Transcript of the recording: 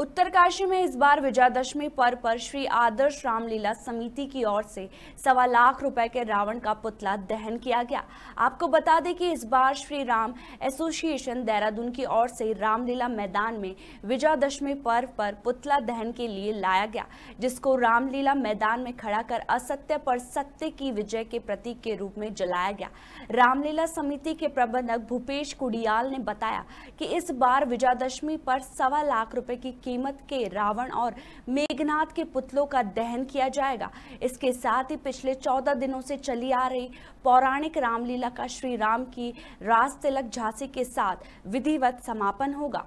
उत्तरकाशी में इस बार विजयादशमी पर्व पर श्री आदर्श रामलीला समिति की ओर से सवा लाख रुपए के रावण का पुतला दहन किया गया आपको बता दें कि इस बार श्री राम एसोसिएशन देहरादून की ओर से रामलीला मैदान में विजयादशमी पर्व पर पुतला दहन के लिए लाया गया जिसको रामलीला मैदान में खड़ा कर असत्य पर सत्य की विजय के प्रतीक के रूप में जलाया गया रामलीला समिति के प्रबंधक भूपेश कुडियाल ने बताया कि इस बार विजयादशमी पर सवा लाख रुपए की कीमत के रावण और मेघनाथ के पुतलों का दहन किया जाएगा इसके साथ ही पिछले चौदह दिनों से चली आ रही पौराणिक रामलीला का श्री राम की रास तिलक झांसी के साथ विधिवत समापन होगा